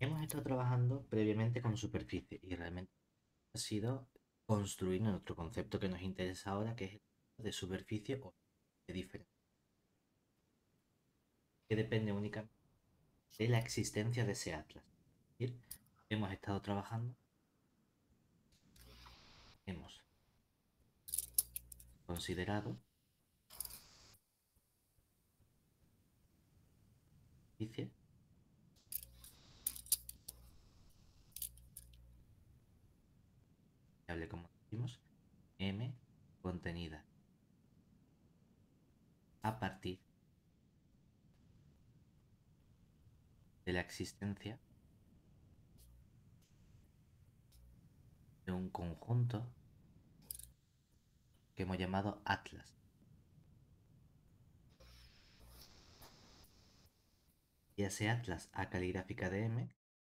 Hemos estado trabajando previamente con superficie y realmente ha sido construir nuestro concepto que nos interesa ahora, que es el de superficie o de diferencia, que depende únicamente de la existencia de ese atlas. Es decir, hemos estado trabajando, hemos considerado superficie como decimos M contenida. A partir de la existencia de un conjunto que hemos llamado Atlas. Y ese Atlas a caligráfica de M,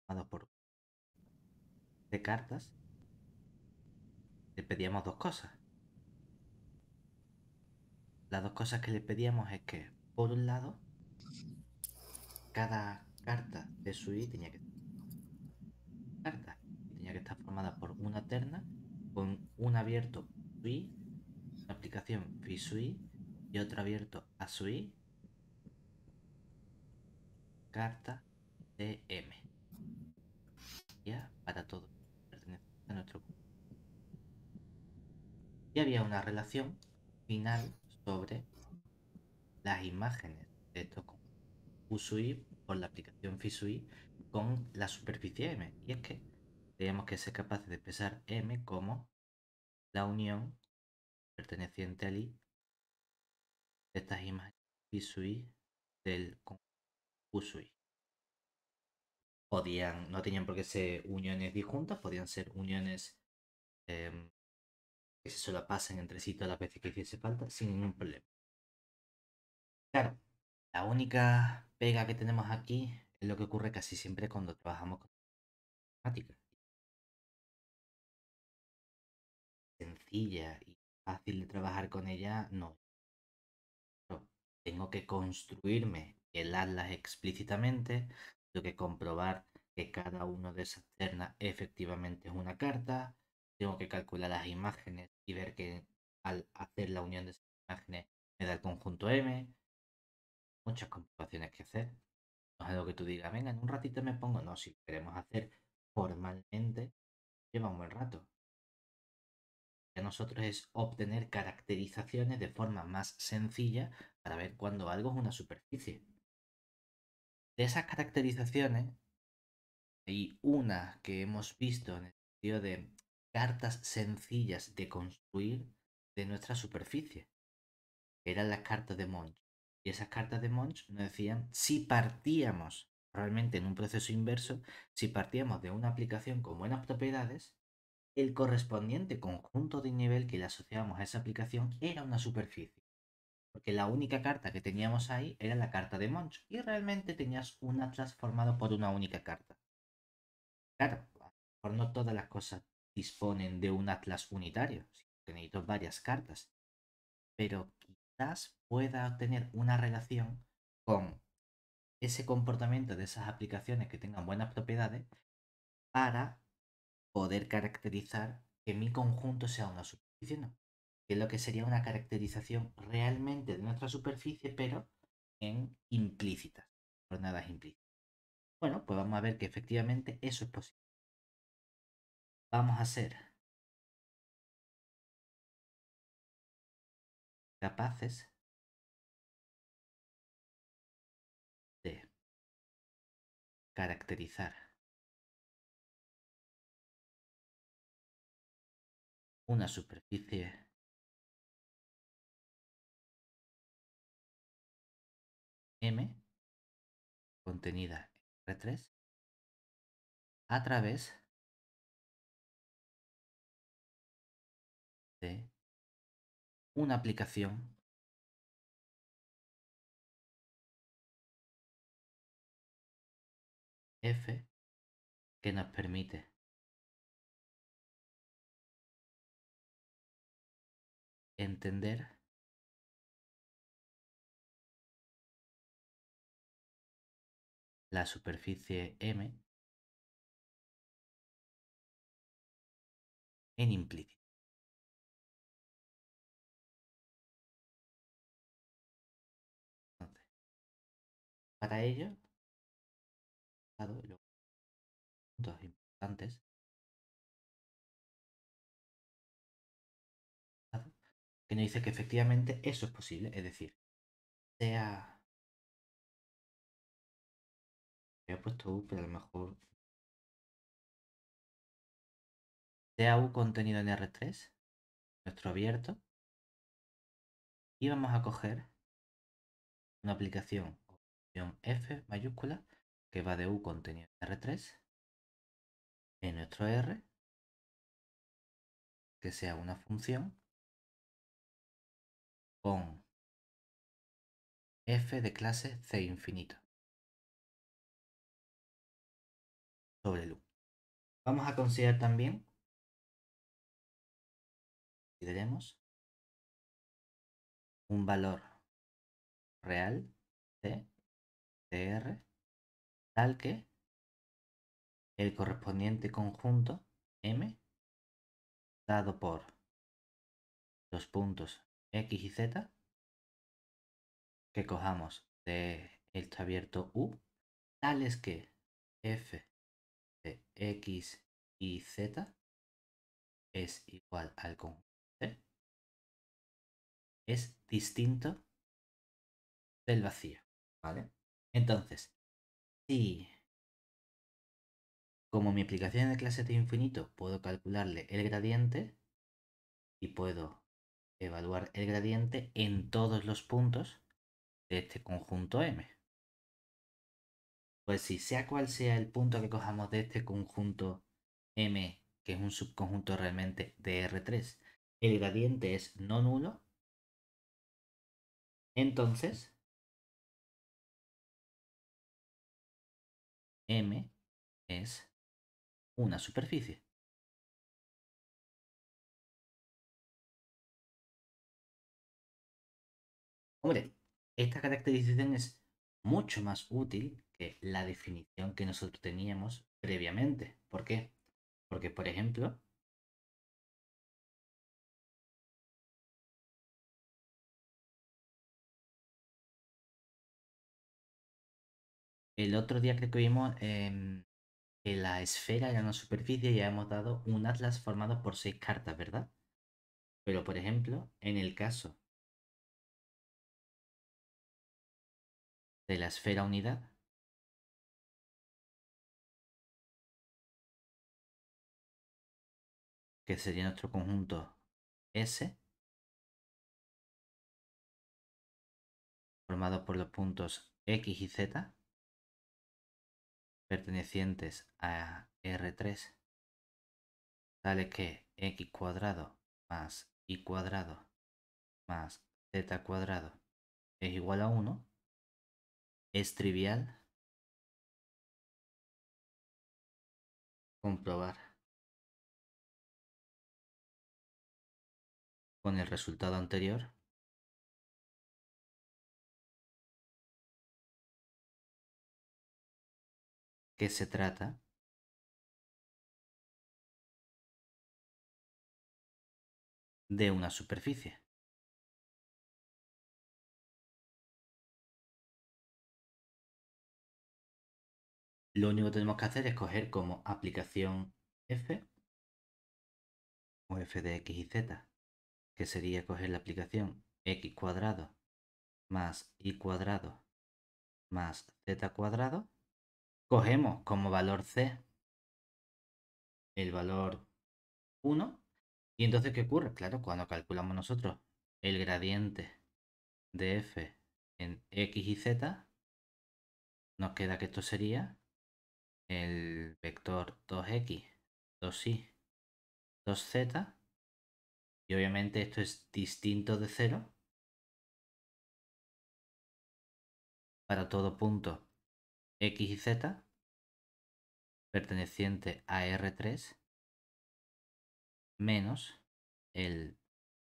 formado por de cartas, le pedíamos dos cosas. Las dos cosas que le pedíamos es que, por un lado, cada carta de su I tenía que carta tenía que estar formada por una terna con un abierto sui, aplicación fisui y otro abierto a sui, carta M Ya para todo. y había una relación final sobre las imágenes de estos Usui por la aplicación Fisui con la superficie M. Y es que tenemos que ser capaces de expresar M como la unión perteneciente al I de estas imágenes Fisui del Usui. Podían, no tenían por qué ser uniones disjuntas, podían ser uniones em, que se pasen entre sí todas las veces que hiciese falta sin ningún problema. Claro, la única pega que tenemos aquí es lo que ocurre casi siempre cuando trabajamos con matemáticas. Sencilla y fácil de trabajar con ella, no. tengo que construirme el atlas explícitamente, tengo que comprobar que cada uno de esas ternas efectivamente es una carta, tengo que calcular las imágenes y ver que al hacer la unión de esas imágenes me da el conjunto M. Muchas computaciones que hacer. No es algo que tú digas, venga, en un ratito me pongo. No, si queremos hacer formalmente, lleva un buen rato. a nosotros es obtener caracterizaciones de forma más sencilla para ver cuándo algo es una superficie. De esas caracterizaciones, hay una que hemos visto en el sentido de cartas sencillas de construir de nuestra superficie. Eran las cartas de Monch. Y esas cartas de Monch nos decían si partíamos, realmente en un proceso inverso, si partíamos de una aplicación con buenas propiedades, el correspondiente conjunto de nivel que le asociábamos a esa aplicación era una superficie. Porque la única carta que teníamos ahí era la carta de Monch. Y realmente tenías una transformada por una única carta. Claro, por no todas las cosas disponen de un atlas unitario, que necesito varias cartas, pero quizás pueda obtener una relación con ese comportamiento de esas aplicaciones que tengan buenas propiedades para poder caracterizar que mi conjunto sea una superficie, ¿no? que es lo que sería una caracterización realmente de nuestra superficie, pero en implícitas, jornadas implícitas. Bueno, pues vamos a ver que efectivamente eso es posible vamos a ser capaces de caracterizar una superficie M contenida en R3 a través una aplicación F que nos permite entender la superficie M en implícito. Para ello, los puntos importantes que nos dice que efectivamente eso es posible, es decir, sea... he puesto pero a lo mejor... Sea U contenido en R3, nuestro abierto, y vamos a coger una aplicación F mayúscula que va de U contenido R3 en nuestro R que sea una función con f de clase c infinito sobre el u. Vamos a considerar también, consideremos, un valor real de tal que el correspondiente conjunto m dado por los puntos x y z que cojamos de esto abierto u es que f de x y z es igual al conjunto es distinto del vacío, ¿vale? Entonces, si como mi aplicación de clase de infinito puedo calcularle el gradiente y puedo evaluar el gradiente en todos los puntos de este conjunto M. Pues si sea cual sea el punto que cojamos de este conjunto M, que es un subconjunto realmente de R3, el gradiente es no nulo, entonces M es una superficie. Hombre, esta caracterización es mucho más útil que la definición que nosotros teníamos previamente. ¿Por qué? Porque, por ejemplo, El otro día que vimos em, que la esfera era una superficie y ya hemos dado un atlas formado por seis cartas, ¿verdad? Pero por ejemplo, en el caso de la esfera unidad, que sería nuestro conjunto S, formado por los puntos X y Z, pertenecientes a R3, sale que x cuadrado más y cuadrado más z cuadrado es igual a 1, es trivial comprobar con el resultado anterior que se trata. de una superficie. Lo único que tenemos que hacer es coger como aplicación F o F de X y Z, que sería coger la aplicación X cuadrado más Y cuadrado más Z cuadrado cogemos como valor C el valor 1. Y entonces, ¿qué ocurre? Claro, cuando calculamos nosotros el gradiente de f en x y z, nos queda que esto sería el vector 2x, 2y, 2z. Y obviamente esto es distinto de 0 para todo punto X y Z perteneciente a R3 menos el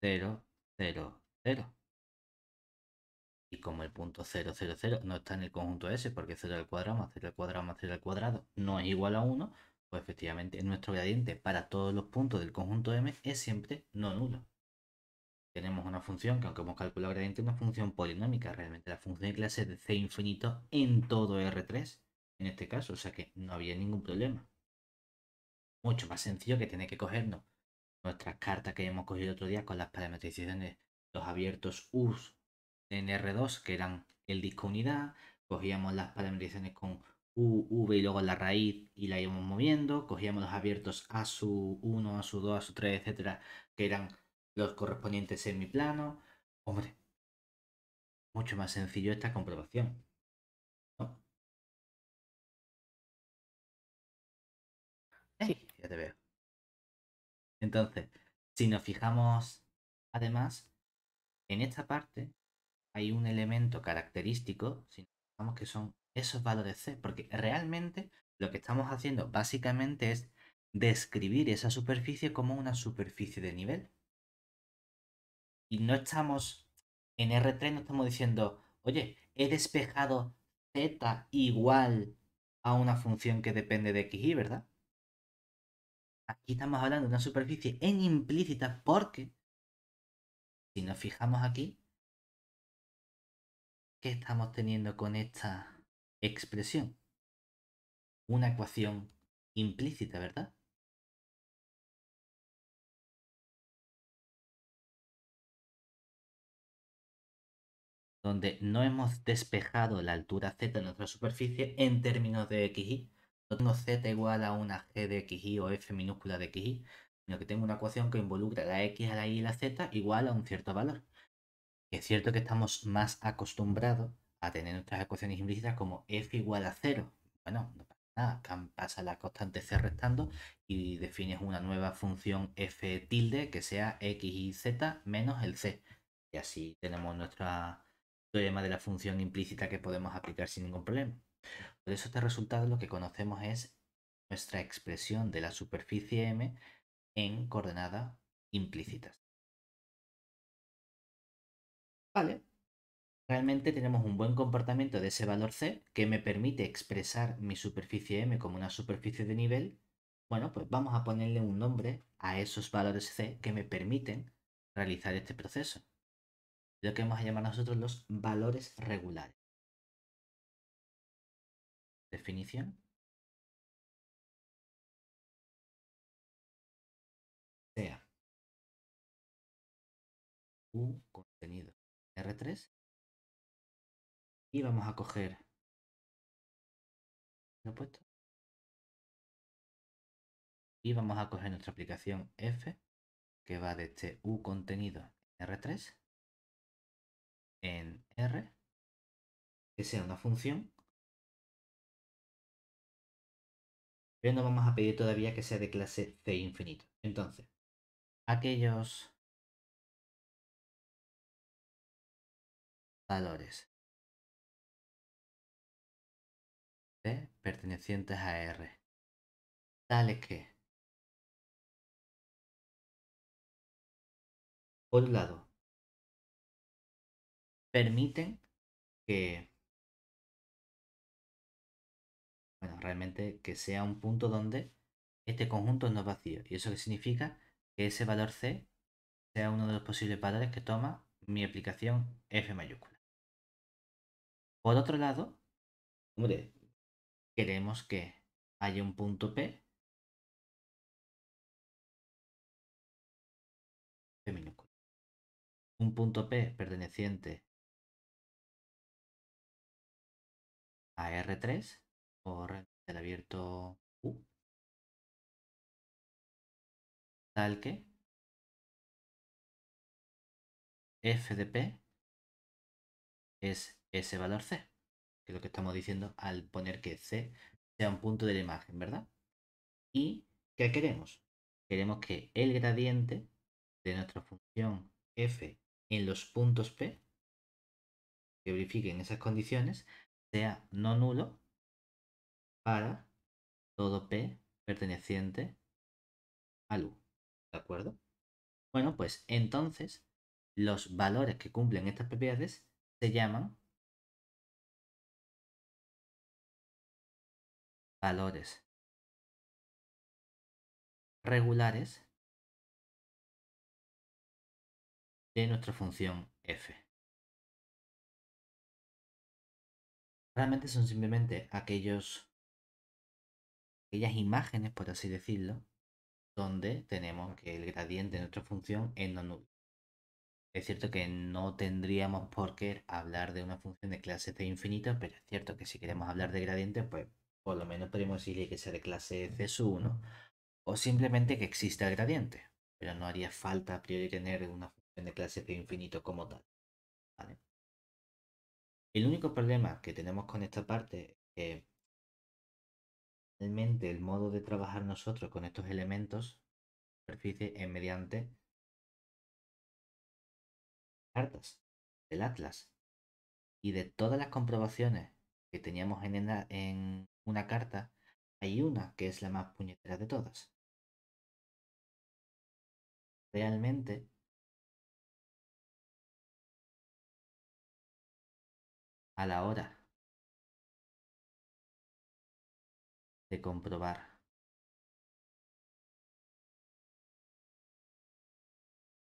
0, 0, 0. Y como el punto 0, 0, 0 no está en el conjunto S, porque 0 al cuadrado más 0 al cuadrado más 0 al cuadrado no es igual a 1, pues efectivamente nuestro gradiente para todos los puntos del conjunto M es siempre no nulo tenemos una función que aunque hemos calculado gradiente, una función polinómica realmente. La función de clase de C infinito en todo R3, en este caso. O sea que no había ningún problema. Mucho más sencillo que tener que cogernos nuestras cartas que hemos cogido el otro día con las parametrizaciones, los abiertos u en R2, que eran el disco unidad. Cogíamos las parametrizaciones con U, V y luego la raíz y la íbamos moviendo. Cogíamos los abiertos A su 1, A su 2, A su 3, etcétera, que eran los correspondientes plano. Hombre, mucho más sencillo esta comprobación. Eh, ya te veo. Entonces, si nos fijamos además, en esta parte hay un elemento característico, si nos fijamos que son esos valores C, porque realmente lo que estamos haciendo básicamente es describir esa superficie como una superficie de nivel. Y no estamos en R3, no estamos diciendo, oye, he despejado z igual a una función que depende de x, y, ¿verdad? Aquí estamos hablando de una superficie en implícita porque, si nos fijamos aquí, ¿qué estamos teniendo con esta expresión? Una ecuación implícita, ¿verdad? donde no hemos despejado la altura z de nuestra superficie en términos de xy. No tengo z igual a una g de xy o f minúscula de xy, sino que tengo una ecuación que involucra la x, a la y y la z igual a un cierto valor. es cierto que estamos más acostumbrados a tener nuestras ecuaciones implícitas como f igual a 0. Bueno, no pasa nada, pasa la constante c restando y defines una nueva función f tilde que sea x y z menos el c. Y así tenemos nuestra de la función implícita que podemos aplicar sin ningún problema. Por eso este resultado lo que conocemos es nuestra expresión de la superficie M en coordenadas implícitas. Vale. Realmente tenemos un buen comportamiento de ese valor C que me permite expresar mi superficie M como una superficie de nivel. Bueno, pues vamos a ponerle un nombre a esos valores C que me permiten realizar este proceso lo que vamos a llamar nosotros los valores regulares. Definición. Sea U contenido R3 y vamos a coger lo puesto y vamos a coger nuestra aplicación F que va de este U contenido R3 en R, que sea una función. Pero no vamos a pedir todavía que sea de clase C infinito. Entonces, aquellos valores pertenecientes a R, tales que, por un lado, permiten que, bueno, realmente que sea un punto donde este conjunto no es vacío. ¿Y eso que significa? Que ese valor C sea uno de los posibles valores que toma mi aplicación F mayúscula. Por otro lado, hombre, queremos que haya un punto P P minúscula. Un punto P perteneciente a R3 por el abierto U. Tal que F de P es ese valor C, que es lo que estamos diciendo al poner que C sea un punto de la imagen, ¿verdad? ¿Y qué queremos? Queremos que el gradiente de nuestra función f en los puntos P, que verifiquen esas condiciones, sea no nulo para todo P perteneciente al U. ¿De acuerdo? Bueno, pues entonces los valores que cumplen estas propiedades se llaman valores regulares de nuestra función f. Realmente son simplemente aquellos, aquellas imágenes, por así decirlo, donde tenemos que el gradiente de nuestra función es no nulo. Es cierto que no tendríamos por qué hablar de una función de clase C infinito, pero es cierto que si queremos hablar de gradiente, pues por lo menos podemos decirle que sea de clase C sub 1 o simplemente que exista el gradiente, pero no haría falta a priori tener una función de clase C infinito como tal. El único problema que tenemos con esta parte es que realmente el modo de trabajar nosotros con estos elementos, superficie, es mediante cartas del Atlas y de todas las comprobaciones que teníamos en, en una carta, hay una que es la más puñetera de todas. Realmente a la hora de comprobar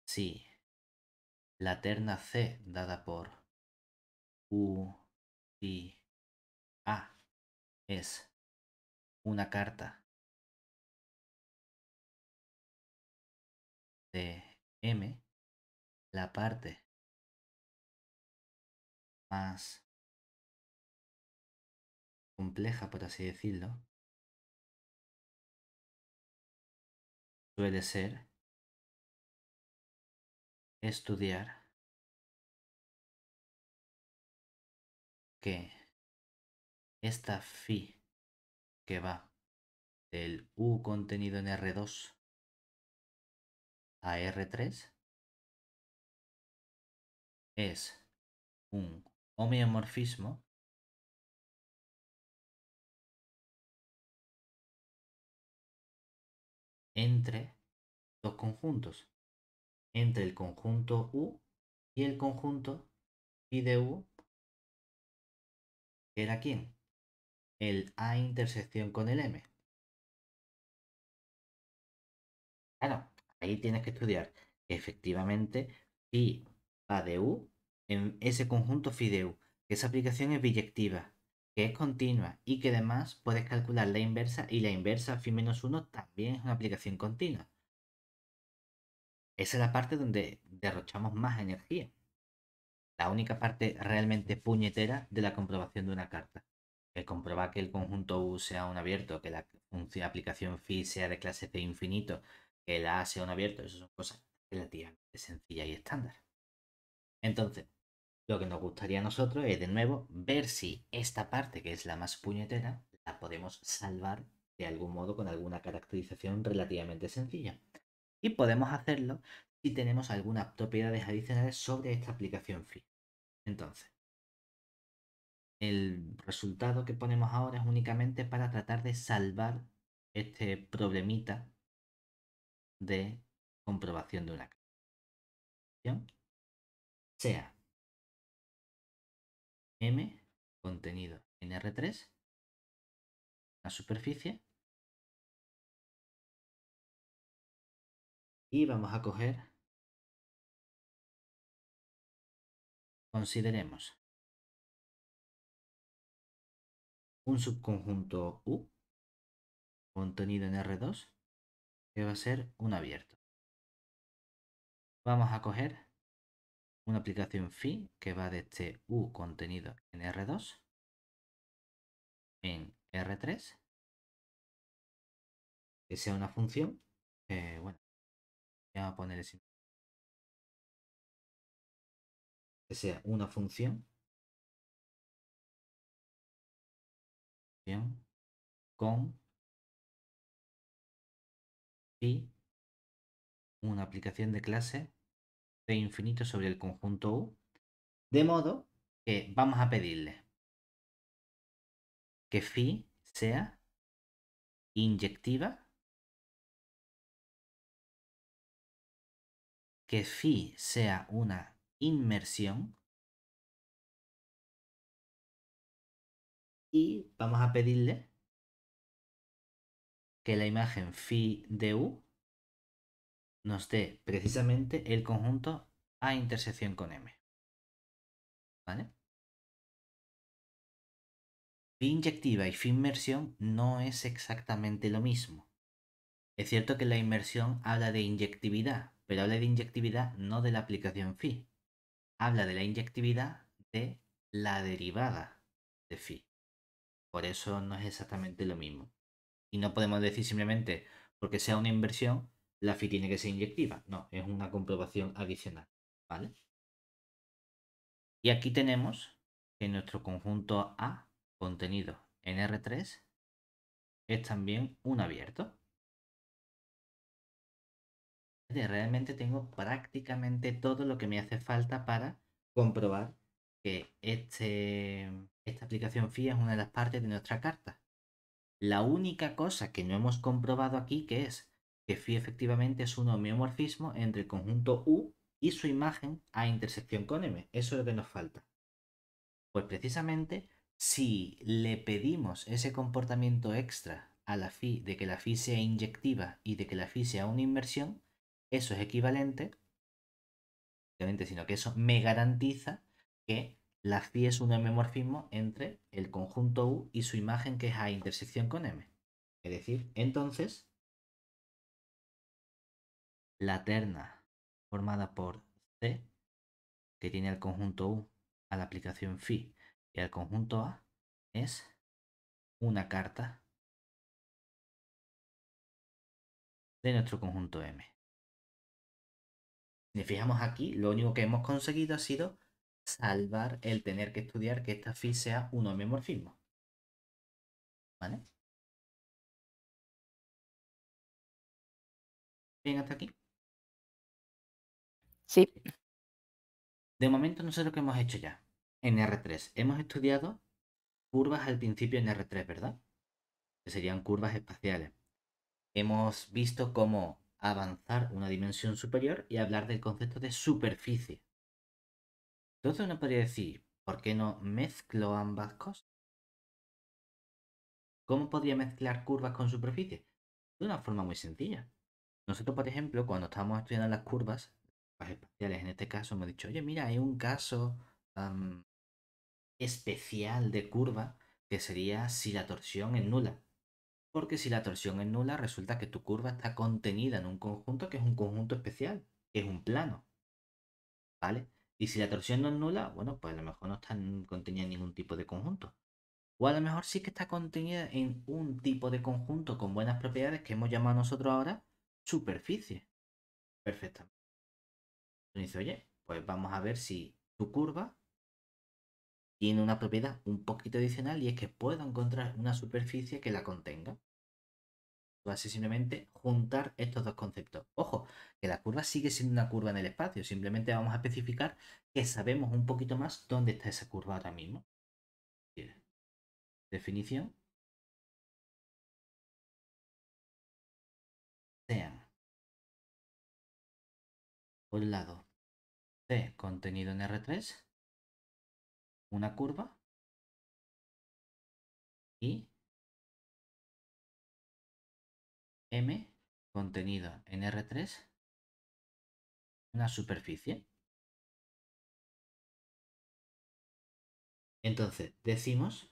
si la terna C dada por U y A es una carta de M, la parte más compleja, por así decirlo, suele ser estudiar que esta fi que va del U contenido en R2 a R3 es un homeomorfismo entre dos conjuntos, entre el conjunto U y el conjunto FI de U, que era quién? El A intersección con el M. Claro, ahí tienes que estudiar efectivamente phi A de U en ese conjunto phi de U, que esa aplicación es biyectiva, que es continua y que además puedes calcular la inversa y la inversa phi menos 1 también es una aplicación continua. Esa es la parte donde derrochamos más energía. La única parte realmente puñetera de la comprobación de una carta. Que comprobar que el conjunto U sea un abierto, que la aplicación fi sea de clase C infinito, que la A sea un abierto, eso son cosas relativamente sencillas y estándar. Entonces, lo que nos gustaría a nosotros es, de nuevo, ver si esta parte, que es la más puñetera, la podemos salvar de algún modo con alguna caracterización relativamente sencilla. Y podemos hacerlo si tenemos algunas propiedades adicionales sobre esta aplicación Free. Entonces, el resultado que ponemos ahora es únicamente para tratar de salvar este problemita de comprobación de una sea M contenido en R3, la superficie, y vamos a coger, consideremos un subconjunto U contenido en R2 que va a ser un abierto. Vamos a coger una aplicación FI que va de este U contenido en R2, en R3, que sea una función, eh, bueno, voy a poner ese, que sea una función con y una aplicación de clase infinito sobre el conjunto U. De modo que vamos a pedirle que phi sea inyectiva, que phi sea una inmersión y vamos a pedirle que la imagen phi de u nos dé precisamente el conjunto A intersección con M. ¿Vale? phi inyectiva y fin inmersión no es exactamente lo mismo. Es cierto que la inmersión habla de inyectividad, pero habla de inyectividad no de la aplicación phi. Habla de la inyectividad de la derivada de phi. Por eso no es exactamente lo mismo. Y no podemos decir simplemente porque sea una inversión la FI tiene que ser inyectiva. No, es una comprobación adicional. ¿Vale? Y aquí tenemos que nuestro conjunto A, contenido en R3, es también un abierto. Realmente tengo prácticamente todo lo que me hace falta para comprobar que este, esta aplicación fi es una de las partes de nuestra carta. La única cosa que no hemos comprobado aquí que es que phi efectivamente es un homeomorfismo entre el conjunto U y su imagen a intersección con M. Eso es lo que nos falta. Pues precisamente si le pedimos ese comportamiento extra a la phi de que la phi sea inyectiva y de que la phi sea una inmersión, eso es equivalente, sino que eso me garantiza que la phi es un homeomorfismo entre el conjunto U y su imagen que es a intersección con M. Es decir, entonces la terna, formada por C, que tiene al conjunto U, a la aplicación phi y al conjunto A, es una carta de nuestro conjunto M. Si fijamos aquí, lo único que hemos conseguido ha sido salvar el tener que estudiar que esta phi sea un homeomorfismo. ¿Vale? Bien, hasta aquí. Sí. De momento, no sé lo que hemos hecho ya en R3, hemos estudiado curvas al principio en R3, ¿verdad? Que serían curvas espaciales. Hemos visto cómo avanzar una dimensión superior y hablar del concepto de superficie. Entonces uno podría decir, ¿por qué no mezclo ambas cosas? ¿Cómo podría mezclar curvas con superficie? De una forma muy sencilla. Nosotros, por ejemplo, cuando estábamos estudiando las curvas, espaciales. En este caso hemos dicho, oye, mira, hay un caso especial de curva que sería si la torsión es nula. Porque si la torsión es nula, resulta que tu curva está contenida en un conjunto que es un conjunto especial, que es un plano. ¿Vale? Y si la torsión no es nula, bueno, pues a lo mejor no está contenida en ningún tipo de conjunto. O a lo mejor sí que está contenida en un tipo de conjunto con buenas propiedades que hemos llamado nosotros ahora superficie. Perfectamente. Entonces, oye, pues vamos a ver si tu curva tiene una propiedad un poquito adicional y es que puedo encontrar una superficie que la contenga. básicamente simplemente juntar estos dos conceptos. Ojo, que la curva sigue siendo una curva en el espacio, simplemente vamos a especificar que sabemos un poquito más dónde está esa curva ahora mismo. Definición. Sean por el lado C, contenido en R3, una curva y M, contenido en R3, una superficie. Entonces, decimos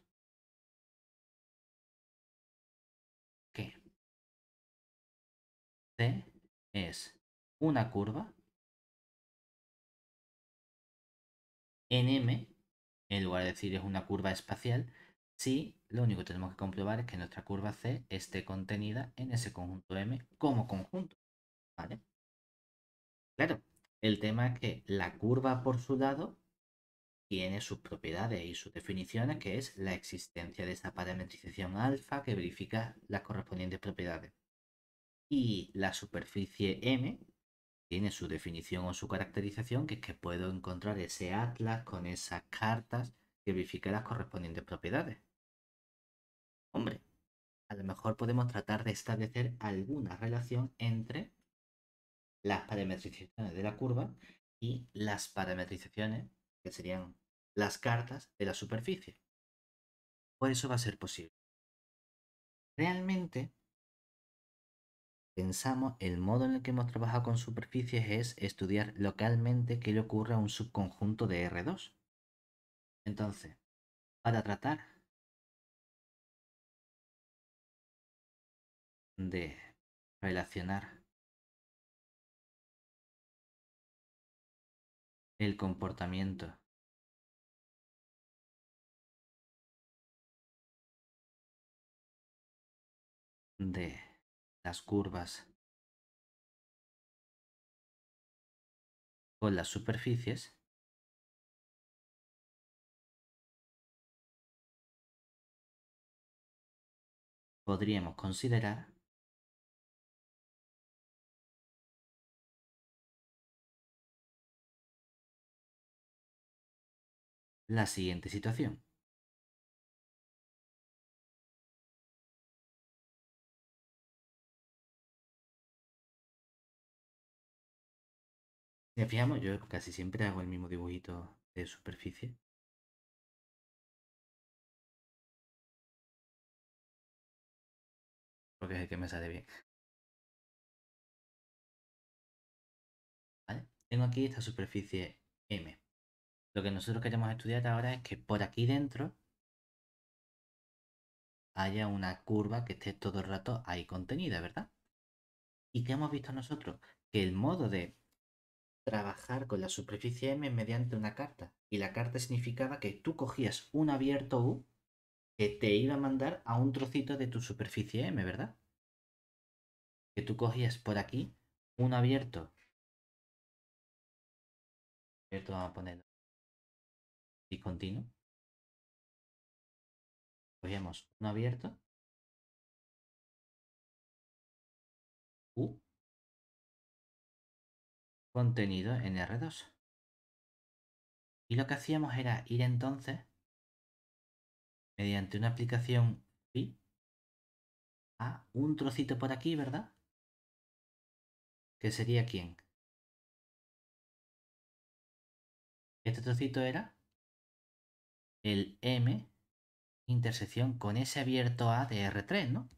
que C es una curva en M, en lugar de decir es una curva espacial, sí, lo único que tenemos que comprobar es que nuestra curva C esté contenida en ese conjunto M como conjunto. Claro, el tema es que la curva por su lado tiene sus propiedades y sus definiciones, que es la existencia de esa parametrización alfa que verifica las correspondientes propiedades. Y la superficie M tiene su definición o su caracterización, que es que puedo encontrar ese atlas con esas cartas que verifique las correspondientes propiedades. Hombre, a lo mejor podemos tratar de establecer alguna relación entre las parametrizaciones de la curva y las parametrizaciones, que serían las cartas de la superficie. Por eso va a ser posible. Realmente pensamos, el modo en el que hemos trabajado con superficies es estudiar localmente qué le ocurre a un subconjunto de R2. Entonces, para tratar de relacionar el comportamiento de las curvas con las superficies podríamos considerar la siguiente situación. Si me fijamos, yo casi siempre hago el mismo dibujito de superficie. Porque es el que me sale bien. Tengo aquí esta superficie M. Lo que nosotros queremos estudiar ahora es que por aquí dentro haya una curva que esté todo el rato ahí contenida, ¿verdad? ¿Y qué hemos visto nosotros? Que el modo de trabajar con la superficie M mediante una carta. Y la carta significaba que tú cogías un abierto U que te iba a mandar a un trocito de tu superficie M, ¿verdad? Que tú cogías por aquí un abierto. Abierto vamos a poner continuo Cogíamos un abierto. U contenido en R2. Y lo que hacíamos era ir entonces mediante una aplicación pi a un trocito por aquí, ¿verdad? Que sería quién. Este trocito era el M intersección con ese abierto A de R3, ¿no?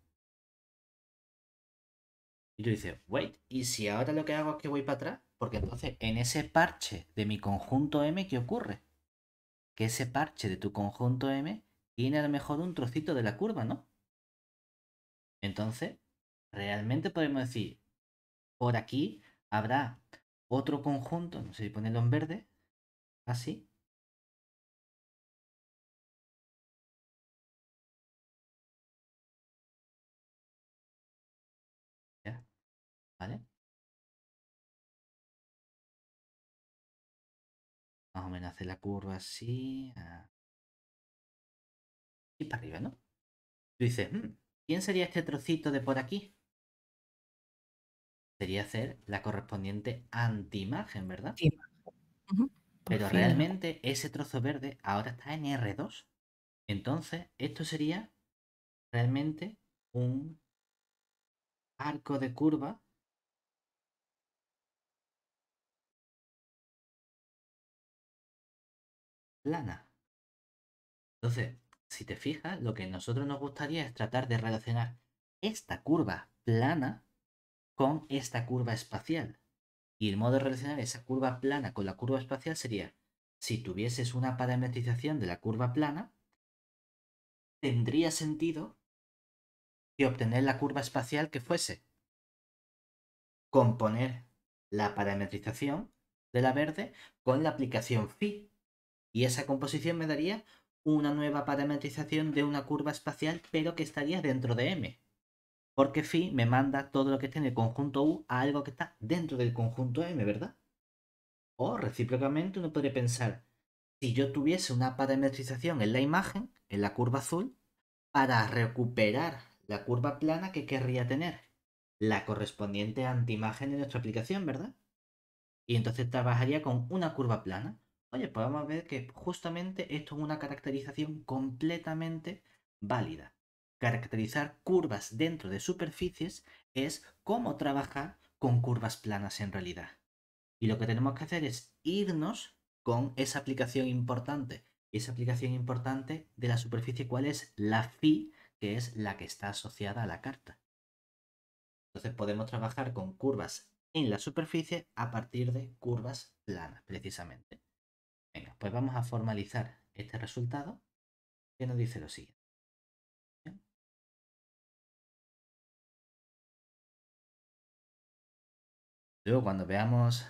Y tú dices, wait, ¿y si ahora lo que hago es que voy para atrás? Porque entonces, en ese parche de mi conjunto M, ¿qué ocurre? Que ese parche de tu conjunto M tiene a lo mejor un trocito de la curva, ¿no? Entonces, realmente podemos decir, por aquí habrá otro conjunto, no sé si ponerlo en verde, así. ¿Vale? Más o menos hace la curva así. Y para arriba, ¿no? Tú dices, mm, ¿quién sería este trocito de por aquí? Sería hacer la correspondiente margen ¿verdad? Pero realmente ese trozo verde ahora está en R2. Entonces, esto sería realmente un arco de curva plana. Entonces, si te fijas, lo que nosotros nos gustaría es tratar de relacionar esta curva plana con esta curva espacial. Y el modo de relacionar esa curva plana con la curva espacial sería, si tuvieses una parametrización de la curva plana, tendría sentido que obtener la curva espacial que fuese componer la parametrización de la verde con la aplicación phi y esa composición me daría una nueva parametrización de una curva espacial, pero que estaría dentro de M. Porque phi me manda todo lo que está en el conjunto U a algo que está dentro del conjunto M, ¿verdad? O recíprocamente uno podría pensar, si yo tuviese una parametrización en la imagen, en la curva azul, para recuperar la curva plana que querría tener, la correspondiente antiimagen en nuestra aplicación, ¿verdad? Y entonces trabajaría con una curva plana oye, podemos pues ver que justamente esto es una caracterización completamente válida. Caracterizar curvas dentro de superficies es cómo trabajar con curvas planas en realidad. Y lo que tenemos que hacer es irnos con esa aplicación importante. esa aplicación importante de la superficie, ¿cuál es? La phi, que es la que está asociada a la carta. Entonces podemos trabajar con curvas en la superficie a partir de curvas planas, precisamente. Venga, pues vamos a formalizar este resultado que nos dice lo siguiente. Luego cuando veamos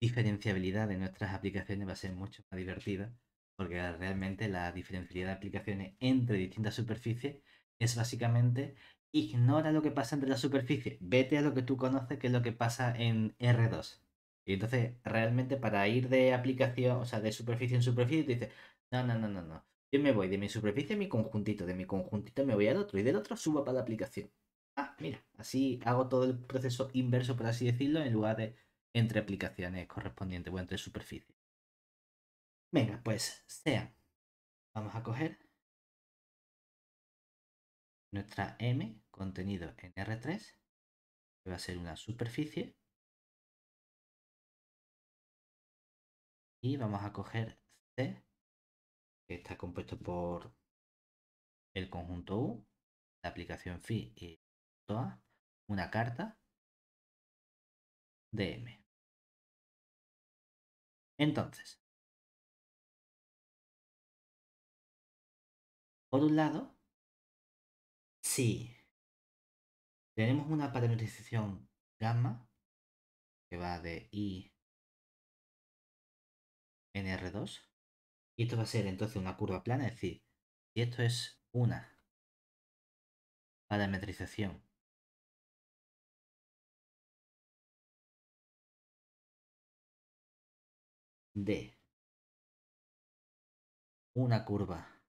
diferenciabilidad de nuestras aplicaciones va a ser mucho más divertida porque realmente la diferenciabilidad de aplicaciones entre distintas superficies es básicamente ignora lo que pasa entre las superficies, vete a lo que tú conoces que es lo que pasa en R2. Y entonces, realmente para ir de aplicación, o sea, de superficie en superficie, te dices, no, no, no, no, no. Yo me voy de mi superficie a mi conjuntito, de mi conjuntito me voy al otro y del otro subo para la aplicación. Ah, mira, así hago todo el proceso inverso, por así decirlo, en lugar de entre aplicaciones correspondientes o entre superficies. Venga, pues sea. Vamos a coger nuestra M, contenido en R3, que va a ser una superficie. Y vamos a coger C, que está compuesto por el conjunto U, la aplicación phi y toda, una carta, M. Entonces, por un lado, si tenemos una parametrización gamma, que va de i en R2. Y esto va a ser entonces una curva plana, es decir, si esto es una parametrización de una curva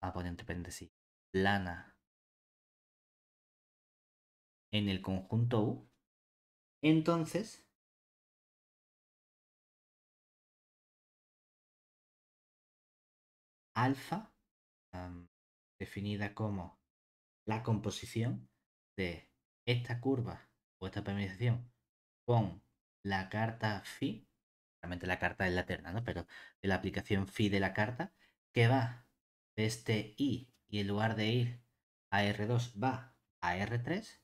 a poner entre paréntesis plana en el conjunto U, entonces alfa, definida como la composición de esta curva o esta parametrización con la carta phi, realmente la carta es la terna, ¿no? pero de la aplicación phi de la carta, que va de este i y en lugar de ir a R2 va a R3,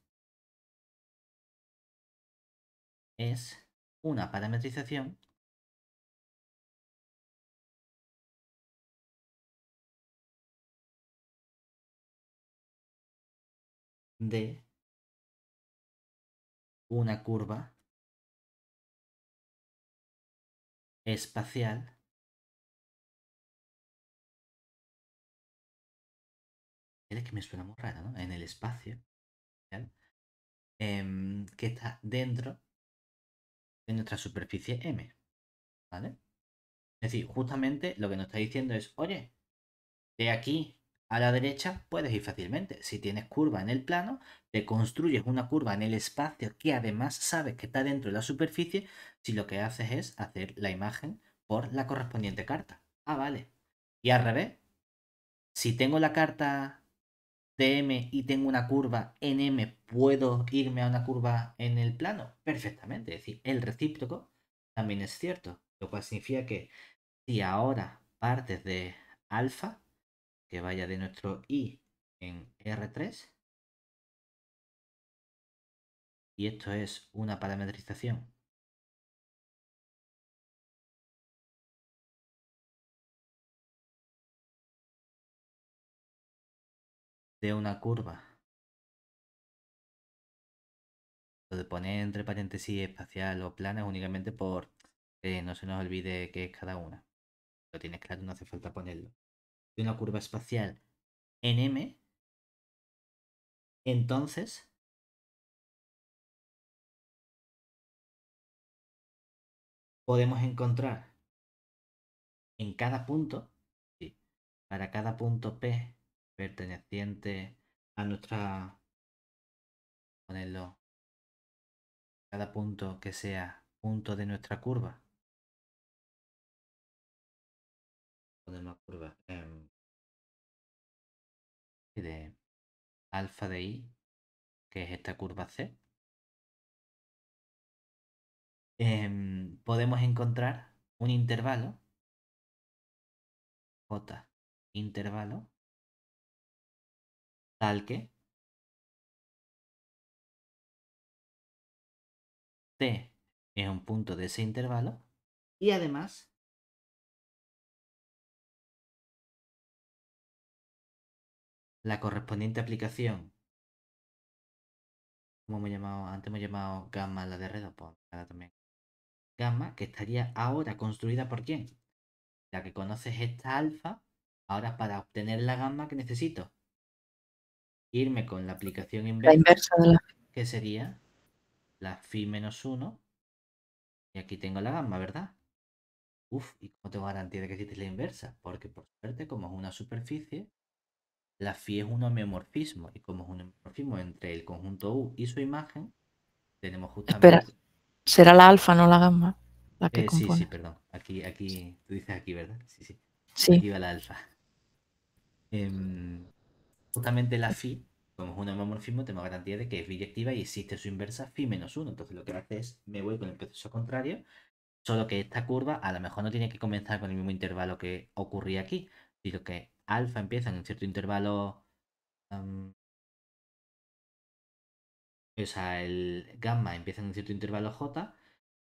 es una parametrización de una curva espacial es que me suena muy raro, ¿no? En el espacio. Em, que está dentro de nuestra superficie M. ¿Vale? Es decir, justamente lo que nos está diciendo es, oye, de aquí a la derecha, puedes ir fácilmente. Si tienes curva en el plano, te construyes una curva en el espacio que además sabes que está dentro de la superficie, si lo que haces es hacer la imagen por la correspondiente carta. Ah, vale. Y al revés, si tengo la carta de M y tengo una curva en M, ¿puedo irme a una curva en el plano? Perfectamente. Es decir, el recíproco también es cierto. Lo cual significa que si ahora partes de alfa, que vaya de nuestro i en R3. Y esto es una parametrización de una curva. Lo de poner entre paréntesis espacial o plana únicamente por que no se nos olvide que es cada una. Lo tienes claro, no hace falta ponerlo de una curva espacial en M, entonces podemos encontrar en cada punto, para cada punto P perteneciente a nuestra, ponerlo, cada punto que sea punto de nuestra curva de una curva em, de alfa de i, que es esta curva C, em, podemos encontrar un intervalo, J intervalo, tal que T es un punto de ese intervalo y además la correspondiente aplicación. Como hemos llamado, antes hemos llamado gamma la de red pues ahora también. Gamma, que estaría ahora construida por quién? La que conoces esta alfa, ahora para obtener la gamma que necesito. Irme con la aplicación inversa, que sería la phi menos 1. Y aquí tengo la gamma, ¿verdad? Uf, ¿y cómo tengo garantía de que existe la inversa? Porque por suerte, como es una superficie, la phi es un homeomorfismo. Y como es un homeomorfismo entre el conjunto U y su imagen, tenemos justamente. Espera, será la alfa, no la gamma. Eh, sí, sí, perdón. Aquí, aquí, tú dices aquí, ¿verdad? Sí, sí. sí. Aquí va la alfa. Em, justamente la phi, como es un homeomorfismo, tenemos garantía de que es biyectiva y existe su inversa phi menos 1. Entonces lo que hace es, me voy con el proceso contrario, solo que esta curva a lo mejor no tiene que comenzar con el mismo intervalo que ocurría aquí, sino que alfa empieza en cierto intervalo. o sea, el gamma empieza en cierto intervalo J,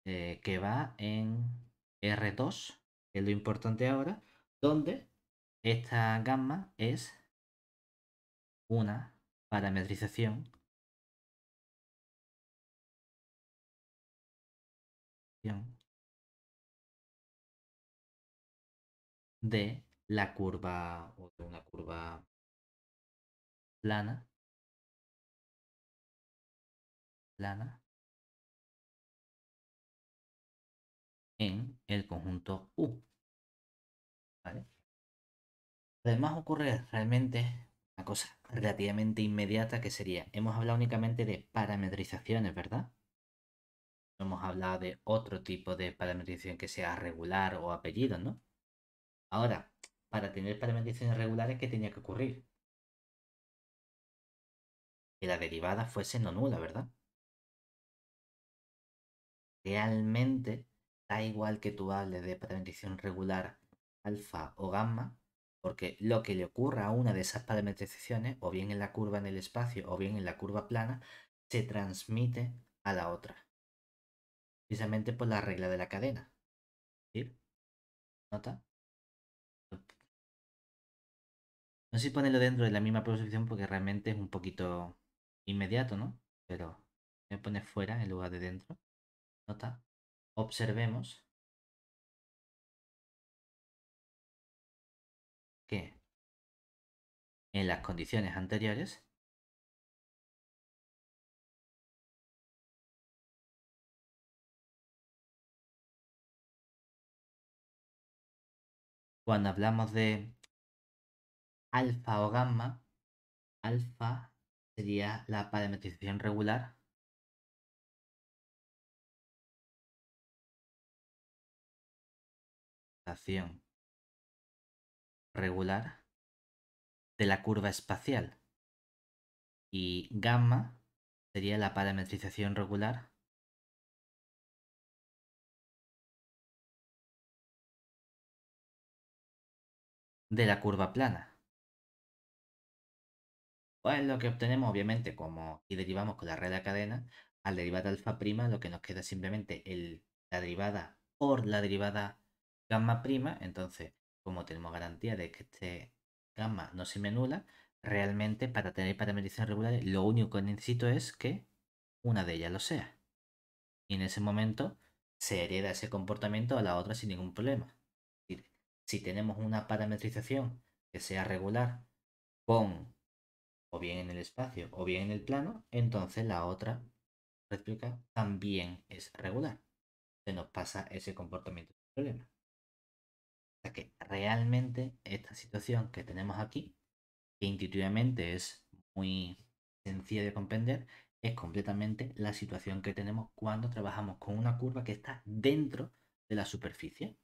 eh, que va en R2, que es lo importante ahora, donde esta gamma es una parametrización de la curva o de una curva plana. Plana. En el conjunto U. ¿Vale? Además ocurre realmente una cosa relativamente inmediata que sería, hemos hablado únicamente de parametrizaciones, ¿verdad? No hemos hablado de otro tipo de parametrización que sea regular o apellido, ¿no? Ahora, para tener parametriciones regulares, ¿qué tenía que ocurrir? Que la derivada fuese no nula, ¿verdad? Realmente, da igual que tú hables de parametrición regular alfa o gamma, porque lo que le ocurra a una de esas parametrizaciones, o bien en la curva en el espacio, o bien en la curva plana, se transmite a la otra. Precisamente por la regla de la cadena. ¿Sí? ¿Nota? No sé si ponerlo dentro de la misma proposición porque realmente es un poquito inmediato, ¿no? Pero me pone fuera en lugar de dentro. Nota. Observemos que en las condiciones anteriores cuando hablamos de alfa o gamma, alfa sería la parametrización regular. regular de la curva espacial y gamma sería la parametrización regular de la curva plana. Pues lo que obtenemos, obviamente, como y derivamos con la red de cadena, al derivar alfa prima, lo que nos queda simplemente el, la derivada por la derivada gamma prima. Entonces, como tenemos garantía de que este gamma no se me realmente para tener parametrización regulares, lo único que necesito es que una de ellas lo sea. Y en ese momento se hereda ese comportamiento a la otra sin ningún problema. Si tenemos una parametrización que sea regular con o bien en el espacio o bien en el plano, entonces la otra réplica también es regular. Se nos pasa ese comportamiento del problema. O que realmente esta situación que tenemos aquí, que intuitivamente es muy sencilla de comprender, es completamente la situación que tenemos cuando trabajamos con una curva que está dentro de la superficie.